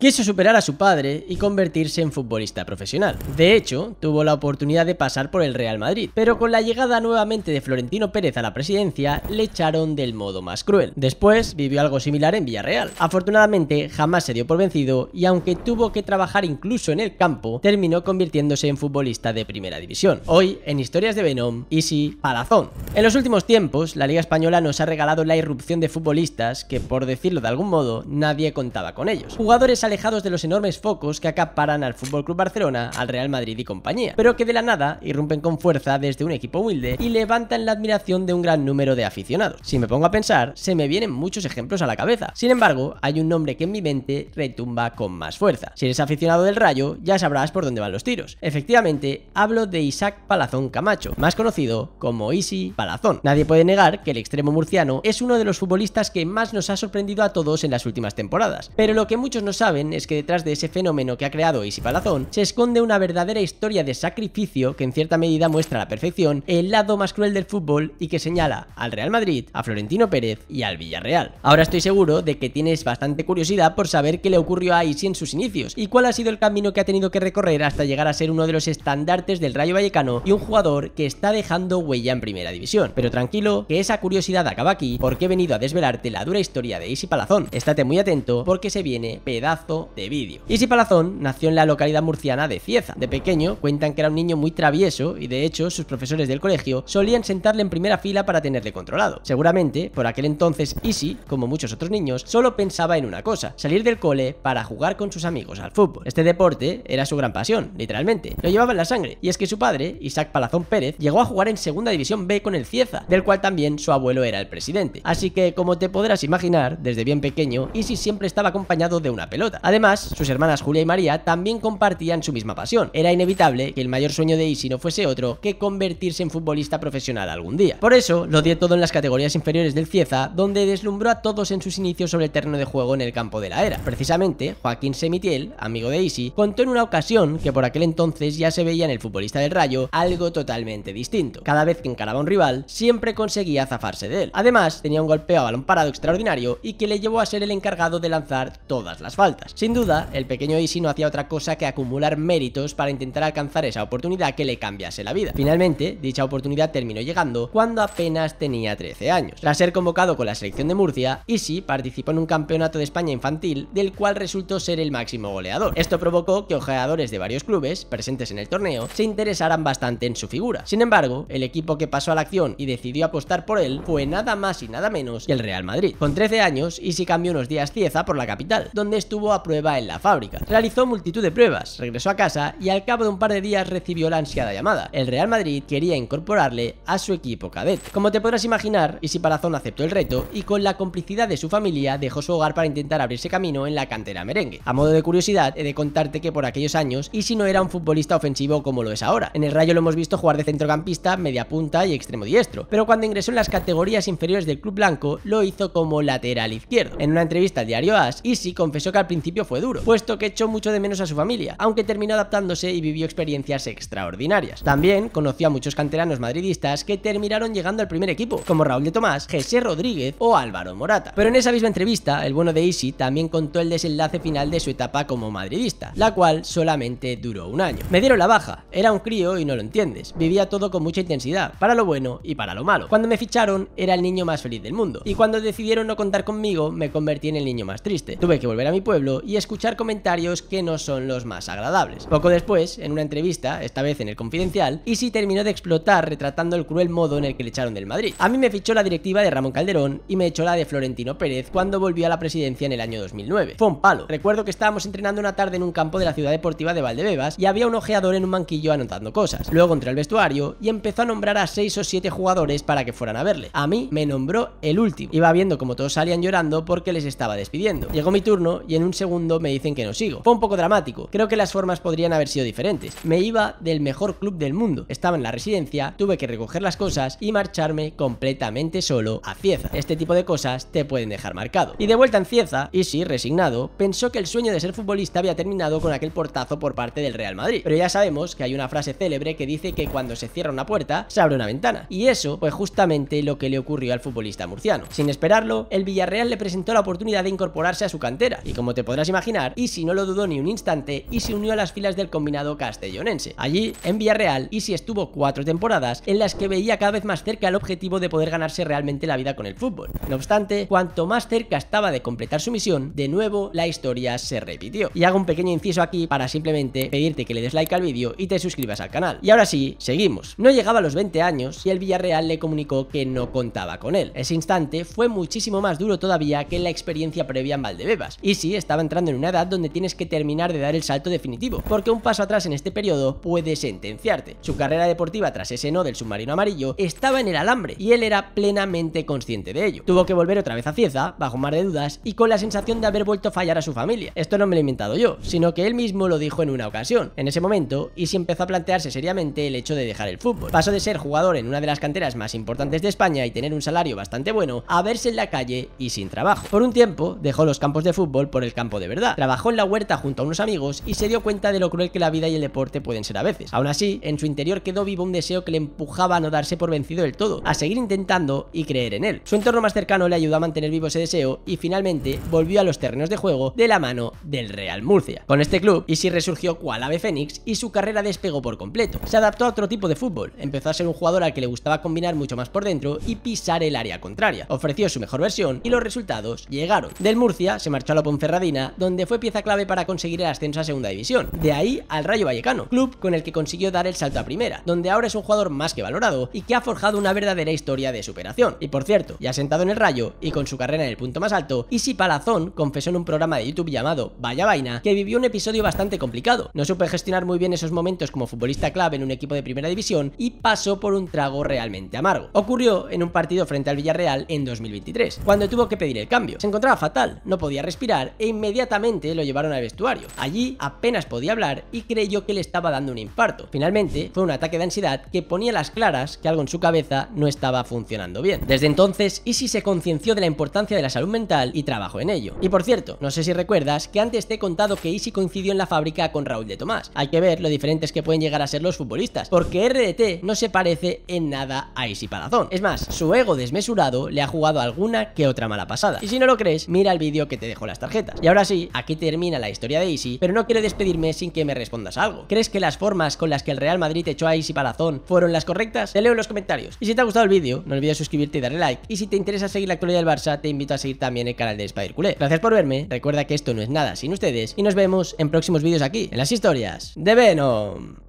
Quiso superar a su padre y convertirse en futbolista profesional. De hecho, tuvo la oportunidad de pasar por el Real Madrid, pero con la llegada nuevamente de Florentino Pérez a la presidencia, le echaron del modo más cruel. Después vivió algo similar en Villarreal. Afortunadamente, jamás se dio por vencido y aunque tuvo que trabajar incluso en el campo, terminó convirtiéndose en futbolista de primera división. Hoy, en Historias de Venom, Easy Palazón. En los últimos tiempos, la Liga Española nos ha regalado la irrupción de futbolistas que, por decirlo de algún modo, nadie contaba con ellos. Jugadores alejados de los enormes focos que acaparan al FC Barcelona, al Real Madrid y compañía, pero que de la nada irrumpen con fuerza desde un equipo humilde y levantan la admiración de un gran número de aficionados. Si me pongo a pensar, se me vienen muchos ejemplos a la cabeza. Sin embargo, hay un nombre que en mi mente retumba con más fuerza. Si eres aficionado del Rayo, ya sabrás por dónde van los tiros. Efectivamente, hablo de Isaac Palazón Camacho, más conocido como Isi Palazón. Nadie puede negar que el extremo murciano es uno de los futbolistas que más nos ha sorprendido a todos en las últimas temporadas, pero lo que muchos no saben es que detrás de ese fenómeno que ha creado Easy Palazón se esconde una verdadera historia de sacrificio que en cierta medida muestra a la perfección el lado más cruel del fútbol y que señala al Real Madrid, a Florentino Pérez y al Villarreal. Ahora estoy seguro de que tienes bastante curiosidad por saber qué le ocurrió a Isi en sus inicios y cuál ha sido el camino que ha tenido que recorrer hasta llegar a ser uno de los estandartes del Rayo Vallecano y un jugador que está dejando huella en primera división. Pero tranquilo, que esa curiosidad acaba aquí porque he venido a desvelarte la dura historia de Isi Palazón. Estate muy atento porque se viene pedazo de vídeo. Isi Palazón nació en la localidad murciana de Cieza. De pequeño cuentan que era un niño muy travieso y de hecho sus profesores del colegio solían sentarle en primera fila para tenerle controlado. Seguramente, por aquel entonces Isi, como muchos otros niños, solo pensaba en una cosa, salir del cole para jugar con sus amigos al fútbol. Este deporte era su gran pasión, literalmente. Lo llevaba en la sangre. Y es que su padre, Isaac Palazón Pérez, llegó a jugar en Segunda División B con el Cieza, del cual también su abuelo era el presidente. Así que, como te podrás imaginar, desde bien pequeño, Isi siempre estaba acompañado de una pelota. Además, sus hermanas Julia y María también compartían su misma pasión. Era inevitable que el mayor sueño de Isi no fuese otro que convertirse en futbolista profesional algún día. Por eso, lo dio todo en las categorías inferiores del Cieza, donde deslumbró a todos en sus inicios sobre el terreno de juego en el campo de la era. Precisamente, Joaquín Semitiel, amigo de Isi, contó en una ocasión que por aquel entonces ya se veía en el futbolista del Rayo algo totalmente distinto. Cada vez que encaraba un rival, siempre conseguía zafarse de él. Además, tenía un golpeo a balón parado extraordinario y que le llevó a ser el encargado de lanzar todas las faltas. Sin duda, el pequeño Isi no hacía otra cosa que acumular méritos para intentar alcanzar esa oportunidad que le cambiase la vida. Finalmente, dicha oportunidad terminó llegando cuando apenas tenía 13 años. Tras ser convocado con la selección de Murcia, Isi participó en un campeonato de España infantil del cual resultó ser el máximo goleador. Esto provocó que ojeadores de varios clubes presentes en el torneo se interesaran bastante en su figura. Sin embargo, el equipo que pasó a la acción y decidió apostar por él fue nada más y nada menos que el Real Madrid. Con 13 años, Isi cambió unos días Cieza por la capital, donde estuvo a prueba en la fábrica. Realizó multitud de pruebas, regresó a casa y al cabo de un par de días recibió la ansiada llamada. El Real Madrid quería incorporarle a su equipo Cadet Como te podrás imaginar, Isi Palazón aceptó el reto y con la complicidad de su familia dejó su hogar para intentar abrirse camino en la cantera merengue. A modo de curiosidad, he de contarte que por aquellos años Isi no era un futbolista ofensivo como lo es ahora. En el Rayo lo hemos visto jugar de centrocampista, media punta y extremo diestro, pero cuando ingresó en las categorías inferiores del club blanco lo hizo como lateral izquierdo. En una entrevista al diario As, Isi confesó que al principio fue duro, puesto que echó mucho de menos a su familia, aunque terminó adaptándose y vivió experiencias extraordinarias. También conoció a muchos canteranos madridistas que terminaron llegando al primer equipo, como Raúl de Tomás, Jesse Rodríguez o Álvaro Morata. Pero en esa misma entrevista, el bueno de Isi también contó el desenlace final de su etapa como madridista, la cual solamente duró un año. Me dieron la baja, era un crío y no lo entiendes, vivía todo con mucha intensidad, para lo bueno y para lo malo. Cuando me ficharon, era el niño más feliz del mundo, y cuando decidieron no contar conmigo, me convertí en el niño más triste. Tuve que volver a mi pueblo y escuchar comentarios que no son los más agradables. Poco después, en una entrevista, esta vez en el Confidencial, Isi terminó de explotar retratando el cruel modo en el que le echaron del Madrid. A mí me fichó la directiva de Ramón Calderón y me echó la de Florentino Pérez cuando volvió a la presidencia en el año 2009. Fue un palo. Recuerdo que estábamos entrenando una tarde en un campo de la ciudad deportiva de Valdebebas y había un ojeador en un manquillo anotando cosas. Luego entré al vestuario y empezó a nombrar a 6 o 7 jugadores para que fueran a verle. A mí me nombró el último. Iba viendo como todos salían llorando porque les estaba despidiendo. Llegó mi turno y en un segundo me dicen que no sigo. Fue un poco dramático, creo que las formas podrían haber sido diferentes. Me iba del mejor club del mundo, estaba en la residencia, tuve que recoger las cosas y marcharme completamente solo a Cieza. Este tipo de cosas te pueden dejar marcado. Y de vuelta en Cieza, y sí, resignado, pensó que el sueño de ser futbolista había terminado con aquel portazo por parte del Real Madrid. Pero ya sabemos que hay una frase célebre que dice que cuando se cierra una puerta, se abre una ventana. Y eso fue justamente lo que le ocurrió al futbolista murciano. Sin esperarlo, el Villarreal le presentó la oportunidad de incorporarse a su cantera. Y como te podrás imaginar, y si no lo dudó ni un instante, y se unió a las filas del combinado castellonense. Allí, en Villarreal, y si estuvo cuatro temporadas en las que veía cada vez más cerca el objetivo de poder ganarse realmente la vida con el fútbol. No obstante, cuanto más cerca estaba de completar su misión, de nuevo la historia se repitió. Y hago un pequeño inciso aquí para simplemente pedirte que le des like al vídeo y te suscribas al canal. Y ahora sí, seguimos. No llegaba a los 20 años y el Villarreal le comunicó que no contaba con él. Ese instante fue muchísimo más duro todavía que la experiencia previa en Valdebebas. si estaba entrando en una edad donde tienes que terminar de dar el salto definitivo, porque un paso atrás en este periodo puede sentenciarte. Su carrera deportiva tras ese no del submarino amarillo estaba en el alambre y él era plenamente consciente de ello. Tuvo que volver otra vez a Cieza, bajo mar de dudas y con la sensación de haber vuelto a fallar a su familia. Esto no me lo he inventado yo, sino que él mismo lo dijo en una ocasión. En ese momento, y si empezó a plantearse seriamente el hecho de dejar el fútbol. Pasó de ser jugador en una de las canteras más importantes de España y tener un salario bastante bueno a verse en la calle y sin trabajo. Por un tiempo, dejó los campos de fútbol por el campo de verdad. Trabajó en la huerta junto a unos amigos y se dio cuenta de lo cruel que la vida y el deporte pueden ser a veces. Aún así, en su interior quedó vivo un deseo que le empujaba a no darse por vencido del todo, a seguir intentando y creer en él. Su entorno más cercano le ayudó a mantener vivo ese deseo y finalmente volvió a los terrenos de juego de la mano del Real Murcia. Con este club, si resurgió cual ave fénix y su carrera despegó por completo. Se adaptó a otro tipo de fútbol, empezó a ser un jugador al que le gustaba combinar mucho más por dentro y pisar el área contraria. Ofreció su mejor versión y los resultados llegaron. Del Murcia se marchó a la Ponferradina donde fue pieza clave para conseguir el ascenso a Segunda División. De ahí al Rayo Vallecano, club con el que consiguió dar el salto a Primera, donde ahora es un jugador más que valorado y que ha forjado una verdadera historia de superación. Y por cierto, ya sentado en el Rayo y con su carrera en el punto más alto, Isi Palazón confesó en un programa de YouTube llamado Vaya Vaina que vivió un episodio bastante complicado. No supe gestionar muy bien esos momentos como futbolista clave en un equipo de Primera División y pasó por un trago realmente amargo. Ocurrió en un partido frente al Villarreal en 2023, cuando tuvo que pedir el cambio. Se encontraba fatal, no podía respirar e inmediatamente inmediatamente lo llevaron al vestuario. Allí apenas podía hablar y creyó que le estaba dando un infarto. Finalmente, fue un ataque de ansiedad que ponía las claras que algo en su cabeza no estaba funcionando bien. Desde entonces, Isi se concienció de la importancia de la salud mental y trabajó en ello. Y por cierto, no sé si recuerdas que antes te he contado que Isi coincidió en la fábrica con Raúl de Tomás. Hay que ver lo diferentes que pueden llegar a ser los futbolistas, porque RDT no se parece en nada a Isi Palazón. Es más, su ego desmesurado le ha jugado alguna que otra mala pasada. Y si no lo crees, mira el vídeo que te dejo las tarjetas. Y ahora así, aquí termina la historia de Isi, pero no quiero despedirme sin que me respondas algo. ¿Crees que las formas con las que el Real Madrid echó a Isi Palazón fueron las correctas? Te leo en los comentarios. Y si te ha gustado el vídeo, no olvides suscribirte y darle like. Y si te interesa seguir la actualidad del Barça, te invito a seguir también el canal de Spider Culé. Gracias por verme, recuerda que esto no es nada sin ustedes y nos vemos en próximos vídeos aquí, en las historias de Venom.